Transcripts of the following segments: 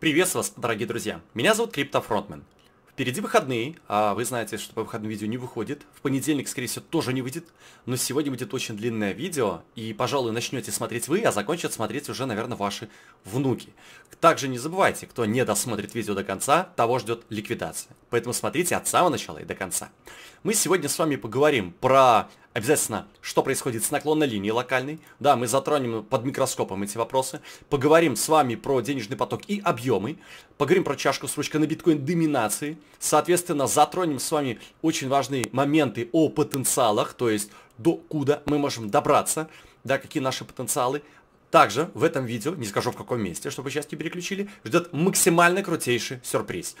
Приветствую вас, дорогие друзья. Меня зовут Криптофронтмен. Впереди выходные, а вы знаете, что по выходным видео не выходит. В понедельник, скорее всего, тоже не выйдет. Но сегодня будет очень длинное видео, и, пожалуй, начнете смотреть вы, а закончат смотреть уже, наверное, ваши внуки. Также не забывайте, кто не досмотрит видео до конца, того ждет ликвидация. Поэтому смотрите от самого начала и до конца. Мы сегодня с вами поговорим про Обязательно, что происходит с наклонной линией локальной. Да, мы затронем под микроскопом эти вопросы. Поговорим с вами про денежный поток и объемы. Поговорим про чашку с ручкой на биткоин-доминации. Соответственно, затронем с вами очень важные моменты о потенциалах, то есть до куда мы можем добраться, да, какие наши потенциалы. Также в этом видео, не скажу в каком месте, чтобы сейчас не переключили, ждет максимально крутейший сюрприз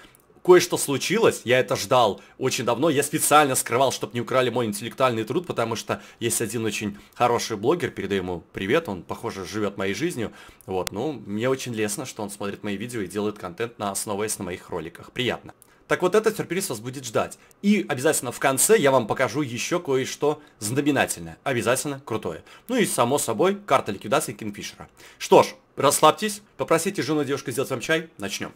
кое-что случилось, я это ждал очень давно, я специально скрывал, чтобы не украли мой интеллектуальный труд, потому что есть один очень хороший блогер, передаю ему привет, он, похоже, живет моей жизнью, вот, ну, мне очень лестно, что он смотрит мои видео и делает контент на основываясь на моих роликах, приятно. Так вот, этот сюрприз вас будет ждать. И обязательно в конце я вам покажу еще кое-что знаменательное. Обязательно крутое. Ну и, само собой, карта ликвидации Кингфишера. Что ж, расслабьтесь, попросите жену и девушку сделать вам чай, начнем.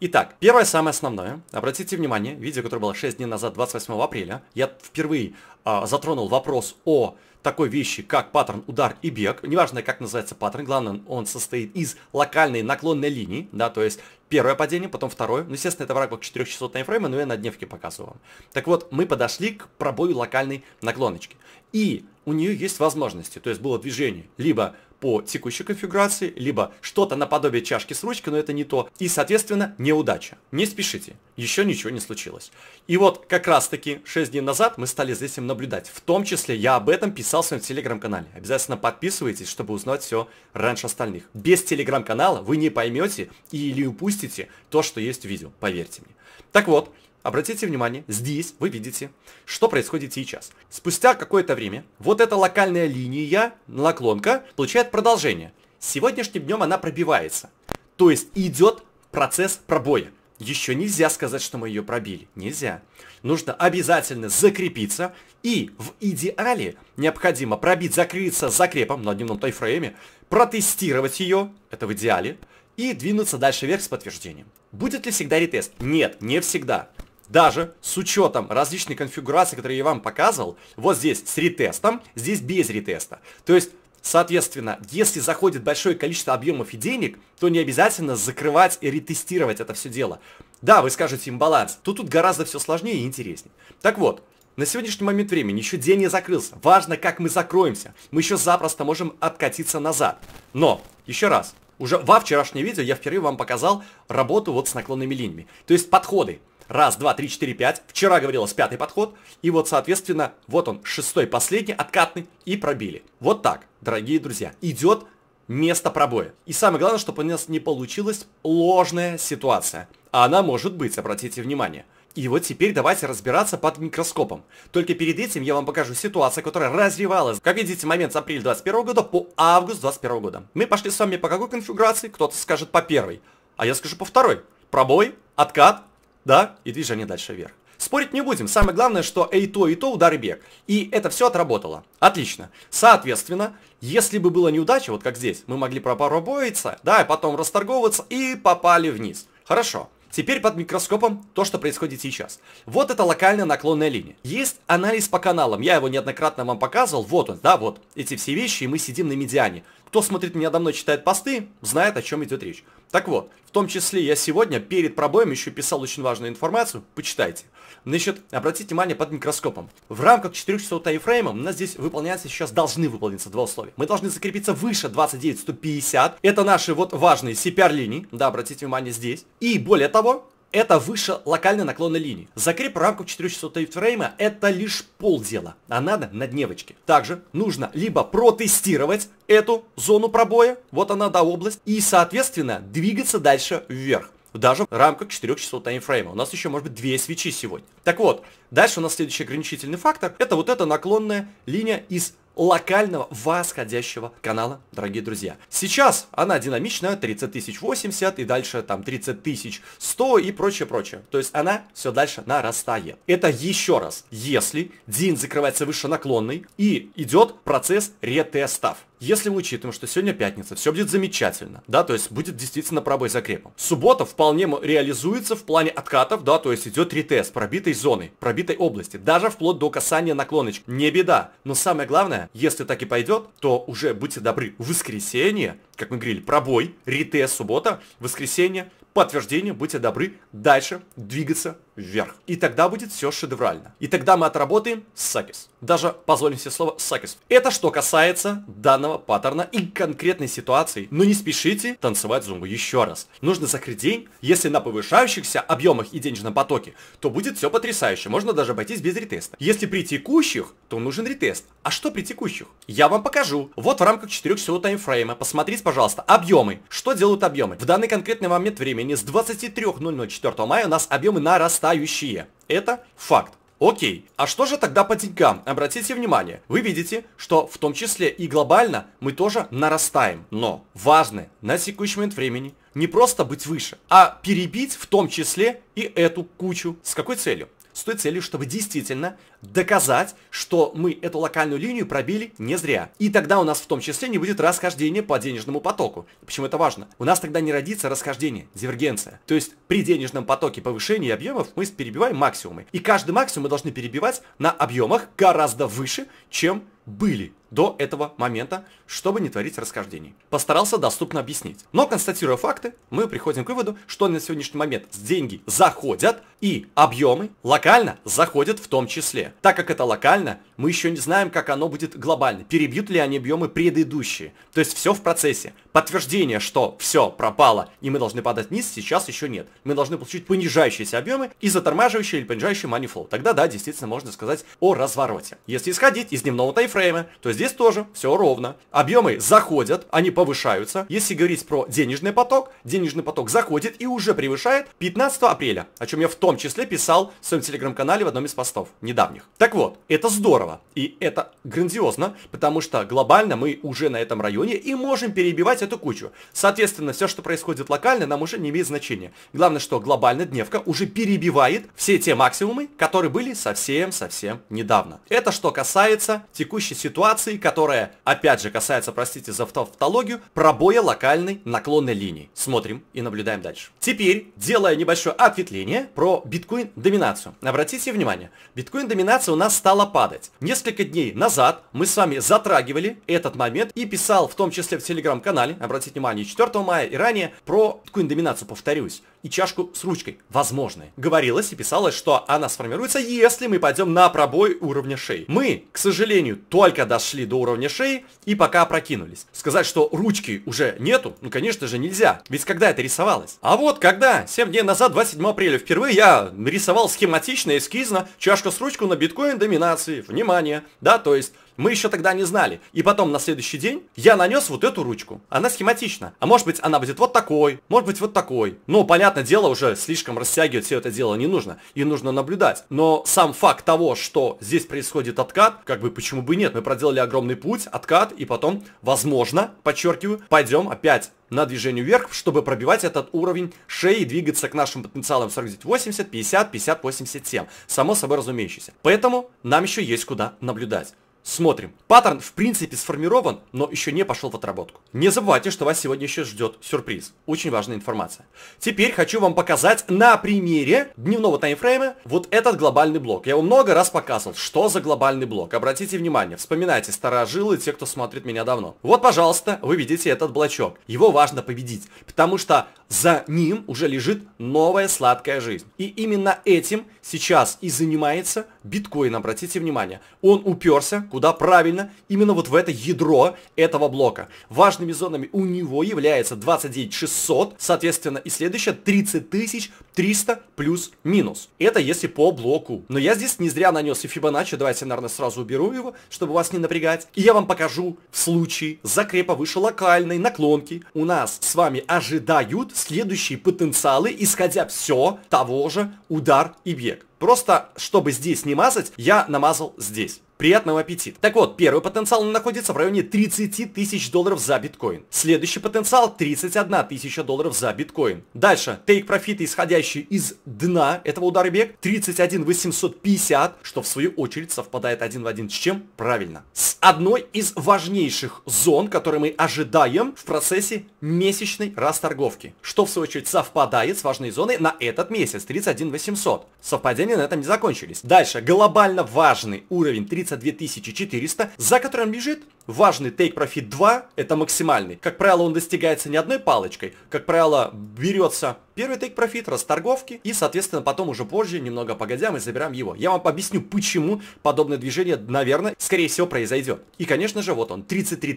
Итак, первое самое основное, обратите внимание, видео, которое было 6 дней назад, 28 апреля, я впервые э, затронул вопрос о такой вещи, как паттерн удар и бег. Неважно, как называется паттерн, главное, он состоит из локальной наклонной линии, да, то есть первое падение, потом второе. Ну, естественно, это в рамках 4 часов таймфрейма, но я на дневке показываю вам. Так вот, мы подошли к пробою локальной наклоночки. И у нее есть возможности, то есть было движение, либо по текущей конфигурации, либо что-то наподобие чашки с ручкой, но это не то. И, соответственно, неудача. Не спешите, еще ничего не случилось. И вот как раз-таки 6 дней назад мы стали за этим наблюдать. В том числе я об этом писал в своем телеграм-канале. Обязательно подписывайтесь, чтобы узнать все раньше остальных. Без телеграм-канала вы не поймете или упустите то, что есть в видео, поверьте мне. Так вот, Обратите внимание, здесь вы видите, что происходит сейчас. Спустя какое-то время вот эта локальная линия, наклонка, получает продолжение. Сегодняшним днем она пробивается. То есть идет процесс пробоя. Еще нельзя сказать, что мы ее пробили. Нельзя. Нужно обязательно закрепиться. И в идеале необходимо пробить, закрыться закрепом на дневном тайфрейме, протестировать ее, это в идеале, и двинуться дальше вверх с подтверждением. Будет ли всегда ретест? Нет, не всегда даже с учетом различной конфигурации, которые я вам показывал, вот здесь с ретестом, здесь без ретеста. То есть, соответственно, если заходит большое количество объемов и денег, то не обязательно закрывать и ретестировать это все дело. Да, вы скажете им баланс, то тут гораздо все сложнее и интереснее. Так вот, на сегодняшний момент времени еще день не закрылся. Важно, как мы закроемся. Мы еще запросто можем откатиться назад. Но, еще раз, уже во вчерашнем видео я впервые вам показал работу вот с наклонными линиями. То есть подходы. Раз, два, три, четыре, пять. Вчера говорилось пятый подход. И вот, соответственно, вот он, шестой, последний, откатный. И пробили. Вот так, дорогие друзья. Идет место пробоя. И самое главное, чтобы у нас не получилась ложная ситуация. А она может быть, обратите внимание. И вот теперь давайте разбираться под микроскопом. Только перед этим я вам покажу ситуацию, которая развивалась, как видите, момент с апреля 21 года по август 21 года. Мы пошли с вами по какой конфигурации? Кто-то скажет по первой, а я скажу по второй. Пробой, откат, да, и движение дальше вверх. Спорить не будем. Самое главное, что и то, и то удар и бег. И это все отработало. Отлично. Соответственно, если бы была неудача, вот как здесь, мы могли пропаробоиться, да, и потом расторговаться и попали вниз. Хорошо. Теперь под микроскопом то, что происходит сейчас. Вот это локальная наклонная линия. Есть анализ по каналам, я его неоднократно вам показывал, вот он, да, вот, эти все вещи, и мы сидим на медиане. Кто смотрит меня давно, читает посты, знает, о чем идет речь. Так вот, в том числе я сегодня перед пробоем еще писал очень важную информацию, почитайте. Значит, обратите внимание под микроскопом. В рамках 4 часов таймфрейма у нас здесь выполняется сейчас должны выполниться два условия. Мы должны закрепиться выше 29150. Это наши вот важные CPR-линии, да, обратите внимание здесь. И более того, это выше локальной наклонной линии. Закреп рамку 4 часов таймфрейма это лишь полдела, а надо на дневочке. Также нужно либо протестировать эту зону пробоя, вот она, да, область, и, соответственно, двигаться дальше вверх даже в рамках 4 часов таймфрейма. У нас еще может быть 2 свечи сегодня. Так вот, дальше у нас следующий ограничительный фактор. Это вот эта наклонная линия из локального восходящего канала, дорогие друзья. Сейчас она динамичная, 30 тысяч 80 и дальше там 30 тысяч 100 и прочее, прочее. То есть она все дальше нарастает. Это еще раз, если день закрывается выше наклонной и идет процесс ретестов. Если мы учитываем, что сегодня пятница, все будет замечательно, да, то есть будет действительно пробой за крепом. Суббота вполне реализуется в плане откатов, да, то есть идет ретест пробитой зоны, пробитой области, даже вплоть до касания наклоночек. Не беда, но самое главное, если так и пойдет, то уже будьте добры, в воскресенье, как мы говорили, пробой, ретест суббота, воскресенье, подтверждение, будьте добры, дальше двигаться вверх. И тогда будет все шедеврально. И тогда мы отработаем сапис даже, позволим себе слово, сакис. Это что касается данного паттерна и конкретной ситуации. Но не спешите танцевать зумбу еще раз. Нужно закрыть день. Если на повышающихся объемах и денежном потоке, то будет все потрясающе. Можно даже обойтись без ретеста. Если при текущих, то нужен ретест. А что при текущих? Я вам покажу. Вот в рамках 4 часового таймфрейма. Посмотрите, пожалуйста, объемы. Что делают объемы? В данный конкретный момент времени с 23.00 4 мая у нас объемы нарастающие. Это факт. Окей, а что же тогда по деньгам? Обратите внимание, вы видите, что в том числе и глобально мы тоже нарастаем. Но важно на текущий момент времени не просто быть выше, а перебить в том числе и эту кучу. С какой целью? С той целью, чтобы действительно доказать, что мы эту локальную линию пробили не зря. И тогда у нас в том числе не будет расхождения по денежному потоку. Почему это важно? У нас тогда не родится расхождение, дивергенция. То есть при денежном потоке повышения объемов мы перебиваем максимумы. И каждый максимум мы должны перебивать на объемах гораздо выше, чем были до этого момента, чтобы не творить расхождений. Постарался доступно объяснить. Но констатируя факты, мы приходим к выводу, что на сегодняшний момент деньги заходят и объемы локально заходят в том числе. Так как это локально, мы еще не знаем, как оно будет глобально. Перебьют ли они объемы предыдущие. То есть все в процессе. Подтверждение, что все пропало и мы должны падать вниз, сейчас еще нет. Мы должны получить понижающиеся объемы и затормаживающий или понижающий money Тогда да, действительно можно сказать о развороте. Если исходить из дневного тайфрейма, то здесь тоже все ровно. Объемы заходят, они повышаются. Если говорить про денежный поток, денежный поток заходит и уже превышает 15 апреля, о чем я в том числе писал в своем телеграм-канале в одном из постов недавних них. Так вот, это здорово. И это грандиозно, потому что глобально мы уже на этом районе и можем перебивать эту кучу. Соответственно, все, что происходит локально, нам уже не имеет значения. Главное, что глобально дневка уже перебивает все те максимумы, которые были совсем-совсем недавно. Это что касается текущей ситуации, которая, опять же, касается, простите за тавтологию, пробоя локальной наклонной линии. Смотрим и наблюдаем дальше. Теперь, делая небольшое ответвление про биткоин-доминацию. Обратите внимание, биткоин-доминация интонация у нас стала падать. Несколько дней назад мы с вами затрагивали этот момент и писал в том числе в телеграм-канале, обратите внимание, 4 мая и ранее про такую доминацию, повторюсь и чашку с ручкой. Возможные. Говорилось и писалось, что она сформируется, если мы пойдем на пробой уровня шеи. Мы, к сожалению, только дошли до уровня шеи и пока прокинулись Сказать, что ручки уже нету, ну, конечно же, нельзя. Ведь когда это рисовалось? А вот когда, 7 дней назад, 27 апреля, впервые я нарисовал схематично, эскизно чашку с ручку на биткоин доминации. Внимание! Да, то есть мы еще тогда не знали. И потом на следующий день я нанес вот эту ручку. Она схематична. А может быть она будет вот такой, может быть вот такой. Но понятное дело, уже слишком растягивать все это дело не нужно. И нужно наблюдать. Но сам факт того, что здесь происходит откат, как бы почему бы нет. Мы проделали огромный путь, откат, и потом, возможно, подчеркиваю, пойдем опять на движение вверх, чтобы пробивать этот уровень шеи и двигаться к нашим потенциалам 49, 80, 50, 50, 87. Само собой разумеющееся. Поэтому нам еще есть куда наблюдать. Смотрим. Паттерн, в принципе, сформирован, но еще не пошел в отработку. Не забывайте, что вас сегодня еще ждет сюрприз. Очень важная информация. Теперь хочу вам показать на примере дневного таймфрейма вот этот глобальный блок. Я его много раз показывал. Что за глобальный блок? Обратите внимание, вспоминайте старожилы, те, кто смотрит меня давно. Вот, пожалуйста, вы видите этот блочок. Его важно победить, потому что за ним уже лежит новая сладкая жизнь. И именно этим сейчас и занимается биткоин, обратите внимание. Он уперся Куда правильно? Именно вот в это ядро этого блока. Важными зонами у него является 29600, соответственно, и следующее 30300 плюс-минус. Это если по блоку. Но я здесь не зря нанес и Фибоначчи, давайте, наверное, сразу уберу его, чтобы вас не напрягать. И я вам покажу в случае закрепа выше локальной наклонки. У нас с вами ожидают следующие потенциалы, исходя все того же удар и бег. Просто, чтобы здесь не мазать, я намазал здесь. Приятного аппетита. Так вот, первый потенциал находится в районе 30 тысяч долларов за биткоин. Следующий потенциал 31 тысяча долларов за биткоин. Дальше, тейк профита, исходящий из дна этого удара бег, 31 850, что в свою очередь совпадает один в один с чем? Правильно. С одной из важнейших зон, которые мы ожидаем в процессе месячной расторговки. Что в свою очередь совпадает с важной зоной на этот месяц, 31 800. Совпадения на этом не закончились. Дальше, глобально важный уровень 31 2000-2400, за которым лежит Важный Take Profit 2 это максимальный. Как правило, он достигается не одной палочкой. Как правило, берется первый Take Profit, расторговки, и, соответственно, потом уже позже, немного погодя, мы забираем его. Я вам объясню, почему подобное движение, наверное, скорее всего, произойдет. И, конечно же, вот он, 33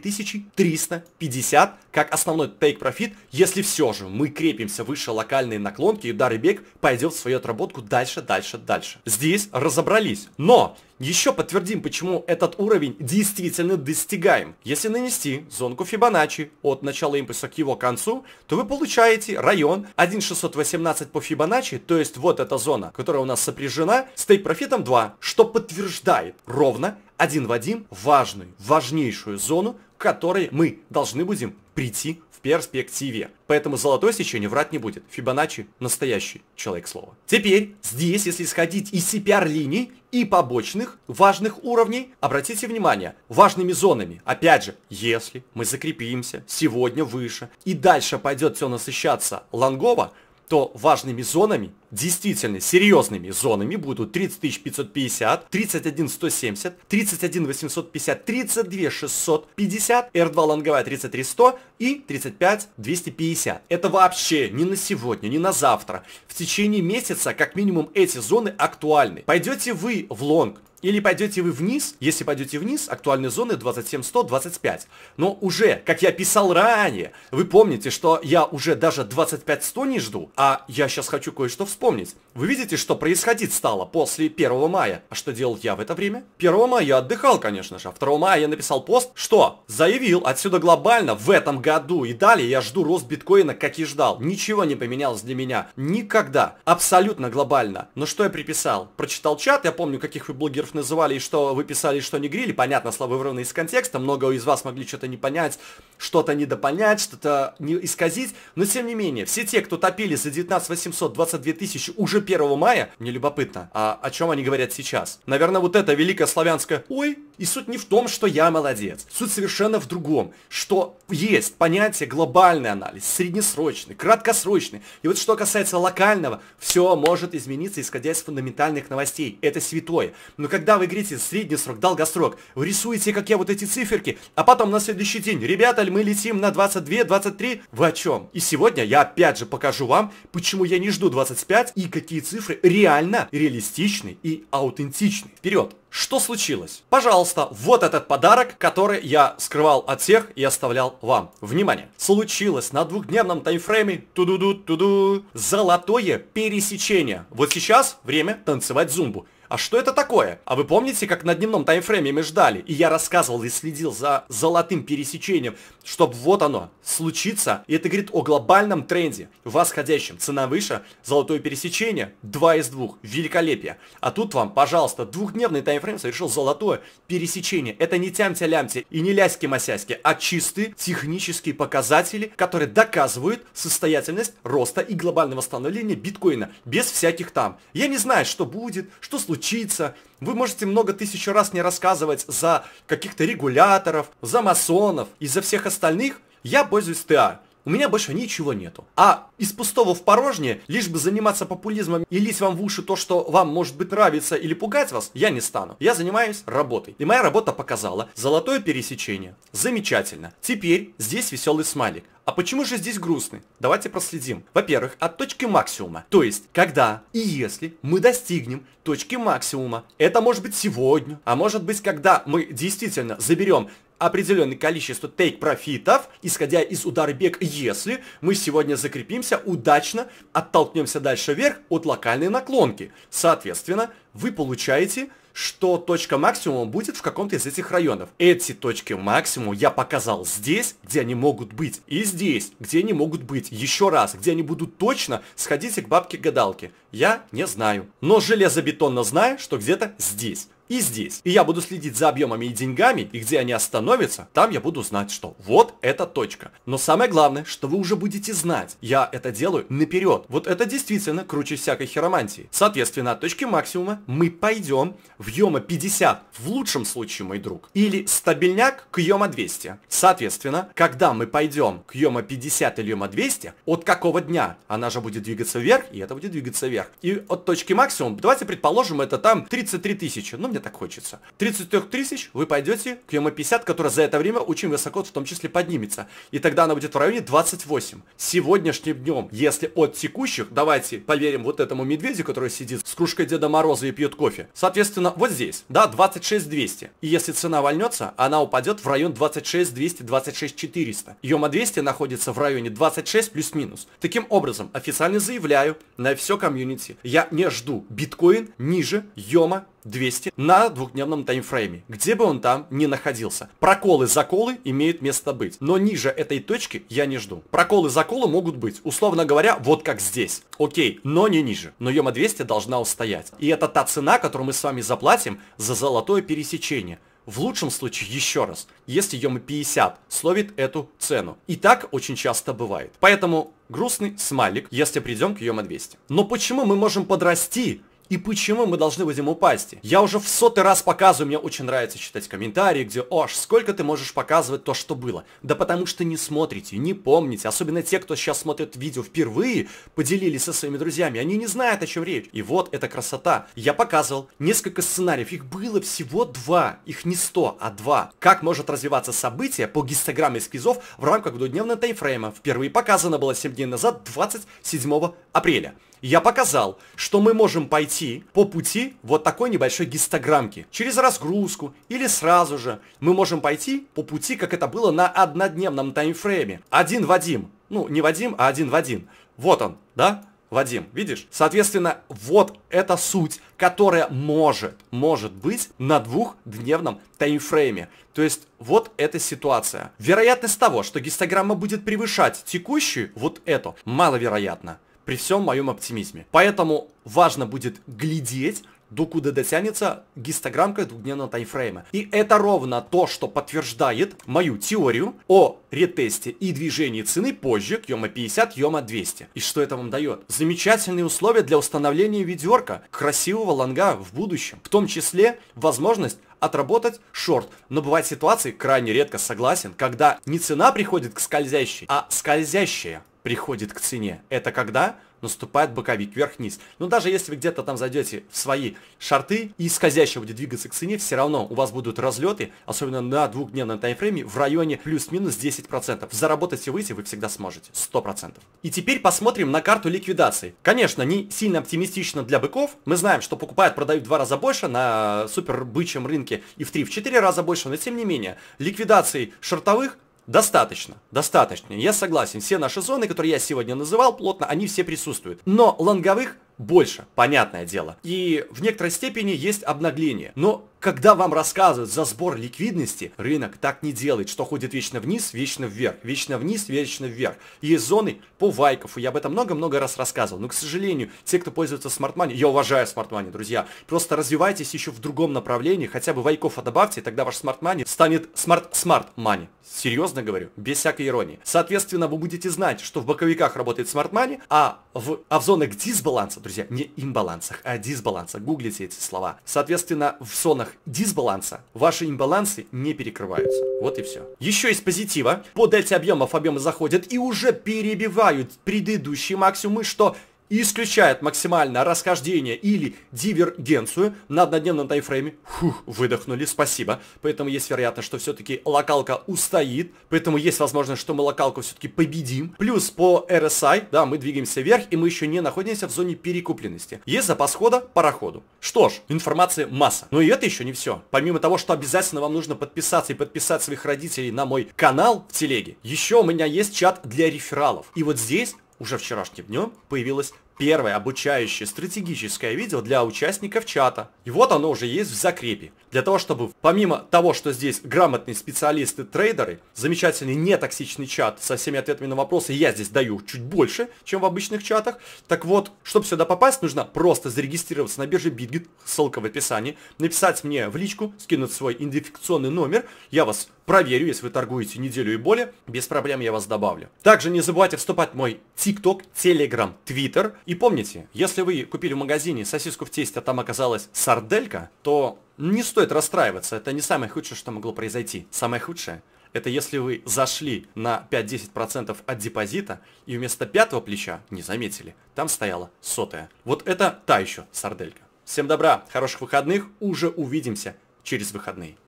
350, как основной Take Profit, если все же мы крепимся выше локальной наклонки, и удар и бег пойдет в свою отработку дальше, дальше, дальше. Здесь разобрались. Но еще подтвердим, почему этот уровень действительно достиг достигаем. Если нанести зонку Фибоначчи от начала импульса к его концу, то вы получаете район 1.618 по Фибоначчи, то есть вот эта зона, которая у нас сопряжена с тейк-профитом 2, что подтверждает ровно один в один важную, важнейшую зону, к которой мы должны будем прийти в перспективе. Поэтому золотое сечение врать не будет. Фибоначчи – настоящий человек слова. Теперь здесь, если исходить из CPR-линий, и побочных важных уровней, обратите внимание, важными зонами. Опять же, если мы закрепимся сегодня выше и дальше пойдет все насыщаться лонгово, то важными зонами, действительно серьезными зонами будут 30 550, 31 170, 31 850, 32 650, R2 лонговая 33 100 и 35 250. Это вообще не на сегодня, не на завтра. В течение месяца как минимум эти зоны актуальны. Пойдете вы в лонг или пойдете вы вниз, если пойдете вниз, актуальные зоны 27-100-25. Но уже, как я писал ранее, вы помните, что я уже даже 25-100 не жду, а я сейчас хочу кое-что вспомнить. Вы видите, что происходить стало после 1 мая? А что делал я в это время? 1 мая я отдыхал, конечно же, а 2 мая я написал пост, что заявил отсюда глобально в этом году и далее я жду рост биткоина, как и ждал. Ничего не поменялось для меня. Никогда. Абсолютно глобально. Но что я приписал? Прочитал чат, я помню, каких вы блогеров блогеров называли, и что вы писали, что не грили, понятно, слабо вырваны из контекста, много из вас могли что-то не понять, что-то недопонять, что-то не исказить, но тем не менее, все те, кто топили за 19 800 22 тысячи уже 1 мая, мне любопытно, а о чем они говорят сейчас? Наверное, вот это великое славянское «Ой, и суть не в том, что я молодец. Суть совершенно в другом, что есть понятие глобальный анализ, среднесрочный, краткосрочный. И вот что касается локального, все может измениться, исходя из фундаментальных новостей. Это святое. Но когда вы говорите средний срок, долгосрок, вы рисуете, как я, вот эти циферки, а потом на следующий день, ребята, мы летим на 22, 23, вы о чем? И сегодня я опять же покажу вам, почему я не жду 25 и какие цифры реально реалистичны и аутентичны. Вперед! Что случилось? Пожалуйста, вот этот подарок, который я скрывал от всех и оставлял вам. Внимание! Случилось на двухдневном таймфрейме туду ду туду золотое пересечение. Вот сейчас время танцевать зумбу а что это такое? А вы помните, как на дневном таймфрейме мы ждали? И я рассказывал и следил за золотым пересечением, чтобы вот оно случится. И это говорит о глобальном тренде, восходящем. Цена выше, золотое пересечение, два из двух, великолепие. А тут вам, пожалуйста, двухдневный таймфрейм совершил золотое пересечение. Это не тямте-лямте и не ляськи-масяськи, а чистые технические показатели, которые доказывают состоятельность роста и глобального становления биткоина без всяких там. Я не знаю, что будет, что случится учиться. Вы можете много тысяч раз не рассказывать за каких-то регуляторов, за масонов и за всех остальных. Я пользуюсь ТА. У меня больше ничего нету. А из пустого в порожнее, лишь бы заниматься популизмом и лить вам в уши то, что вам может быть нравится или пугать вас, я не стану. Я занимаюсь работой. И моя работа показала золотое пересечение. Замечательно. Теперь здесь веселый смайлик. А почему же здесь грустный? Давайте проследим. Во-первых, от точки максимума. То есть, когда и если мы достигнем точки максимума. Это может быть сегодня, а может быть, когда мы действительно заберем определенное количество тейк-профитов, исходя из удар бег, если мы сегодня закрепимся, удачно оттолкнемся дальше вверх от локальной наклонки. Соответственно, вы получаете что точка максимума будет в каком-то из этих районов. Эти точки максимума я показал здесь, где они могут быть, и здесь, где они могут быть. Еще раз, где они будут точно, сходите к бабке-гадалке. Я не знаю. Но железобетонно знаю, что где-то здесь и здесь. И я буду следить за объемами и деньгами, и где они остановятся, там я буду знать, что вот эта точка. Но самое главное, что вы уже будете знать, я это делаю наперед. Вот это действительно круче всякой хиромантии. Соответственно, от точки максимума мы пойдем в Йома 50, в лучшем случае, мой друг, или стабильняк к Йома 200. Соответственно, когда мы пойдем к Йома 50 или Йома 200, от какого дня? Она же будет двигаться вверх, и это будет двигаться вверх. И от точки максимума, давайте предположим, это там 33 тысячи. Ну, мне так хочется. 33 тысяч вы пойдете к а ЕМА-50, которая за это время очень высоко в том числе поднимется. И тогда она будет в районе 28. Сегодняшним днем, если от текущих, давайте поверим вот этому медведю, который сидит с кружкой Деда Мороза и пьет кофе. Соответственно, вот здесь, да, 26 200. И если цена вольнется, она упадет в район 26 200, 26 400. ЕМА-200 находится в районе 26 плюс-минус. Таким образом, официально заявляю на все комьюнити, я не жду биткоин ниже ЕМА 200 на двухдневном таймфрейме, где бы он там ни находился. Проколы-заколы имеют место быть, но ниже этой точки я не жду. Проколы-заколы могут быть, условно говоря, вот как здесь. Окей, но не ниже. Но Йома 200 должна устоять. И это та цена, которую мы с вами заплатим за золотое пересечение. В лучшем случае, еще раз, если Йома 50 словит эту цену. И так очень часто бывает. Поэтому грустный смайлик, если придем к Йома 200. Но почему мы можем подрасти и почему мы должны будем упасть? Я уже в сотый раз показываю, мне очень нравится читать комментарии, где «Ош, сколько ты можешь показывать то, что было?» Да потому что не смотрите, не помните, особенно те, кто сейчас смотрит видео впервые, поделились со своими друзьями, они не знают, о чем речь. И вот эта красота. Я показывал несколько сценариев, их было всего два, их не сто, а два. Как может развиваться событие по гистограмме эскизов в рамках двудневного таймфрейма. Впервые показано было 7 дней назад, 27 апреля я показал, что мы можем пойти по пути вот такой небольшой гистограммки. Через разгрузку или сразу же мы можем пойти по пути, как это было на однодневном таймфрейме. Один Вадим. Ну, не Вадим, а один Вадим. Вот он, да? Вадим, видишь? Соответственно, вот эта суть, которая может, может быть на двухдневном таймфрейме. То есть, вот эта ситуация. Вероятность того, что гистограмма будет превышать текущую, вот эту, маловероятно при всем моем оптимизме. Поэтому важно будет глядеть, докуда дотянется гистограммка двухдневного таймфрейма. И это ровно то, что подтверждает мою теорию о ретесте и движении цены позже к Йома 50, Йома 200. И что это вам дает? Замечательные условия для установления ведерка красивого лонга в будущем. В том числе возможность отработать шорт. Но бывают ситуации, крайне редко согласен, когда не цена приходит к скользящей, а скользящая приходит к цене. Это когда наступает боковик вверх-вниз. Но ну, даже если вы где-то там зайдете в свои шарты и скользящего будет двигаться к цене, все равно у вас будут разлеты, особенно на двухдневном таймфрейме, в районе плюс-минус 10%. Заработать и выйти вы всегда сможете, 100%. И теперь посмотрим на карту ликвидации. Конечно, не сильно оптимистично для быков. Мы знаем, что покупают, продают в два раза больше на супер бычьем рынке и в 3-4 раза больше, но тем не менее, ликвидации шортовых Достаточно, достаточно. Я согласен, все наши зоны, которые я сегодня называл плотно, они все присутствуют. Но лонговых больше, понятное дело. И в некоторой степени есть обнагление. Но когда вам рассказывают за сбор ликвидности, рынок так не делает, что ходит вечно вниз, вечно вверх, вечно вниз, вечно вверх. Есть зоны по вайков, и я об этом много-много раз рассказывал. Но, к сожалению, те, кто пользуется смартмани, я уважаю смартмани, друзья, просто развивайтесь еще в другом направлении, хотя бы вайков добавьте, тогда ваш смартмани станет смарт-смарт-мани. Серьезно говорю, без всякой иронии. Соответственно, вы будете знать, что в боковиках работает смарт-мани, а в, а в зонах дисбаланса, друзья, не имбалансах, а дисбаланса, гуглите эти слова. Соответственно, в зонах дисбаланса. Ваши имбалансы не перекрываются. Вот и все. Еще из позитива. По дельте объемов объемы заходят и уже перебивают предыдущие максимумы, что и исключает максимальное расхождение или дивергенцию на однодневном таймфрейме. Фух, выдохнули, спасибо. Поэтому есть вероятность, что все-таки локалка устоит. Поэтому есть возможность, что мы локалку все-таки победим. Плюс по RSI, да, мы двигаемся вверх, и мы еще не находимся в зоне перекупленности. Есть запас хода пароходу. Что ж, информации масса. Но и это еще не все. Помимо того, что обязательно вам нужно подписаться и подписать своих родителей на мой канал в телеге, еще у меня есть чат для рефералов. И вот здесь уже вчерашним днем появилось первое обучающее стратегическое видео для участников чата. И вот оно уже есть в закрепе. Для того, чтобы помимо того, что здесь грамотные специалисты, трейдеры, замечательный нетоксичный чат со всеми ответами на вопросы, я здесь даю чуть больше, чем в обычных чатах. Так вот, чтобы сюда попасть, нужно просто зарегистрироваться на бирже Bitget, ссылка в описании, написать мне в личку, скинуть свой идентификационный номер, я вас проверю, если вы торгуете неделю и более, без проблем я вас добавлю. Также не забывайте вступать в мой ТикТок, Telegram, Твиттер. И помните, если вы купили в магазине сосиску в тесте, а там оказалась сарделька, то не стоит расстраиваться, это не самое худшее, что могло произойти. Самое худшее это если вы зашли на 5-10% от депозита и вместо пятого плеча, не заметили, там стояла сотая. Вот это та еще сарделька. Всем добра, хороших выходных, уже увидимся через выходные.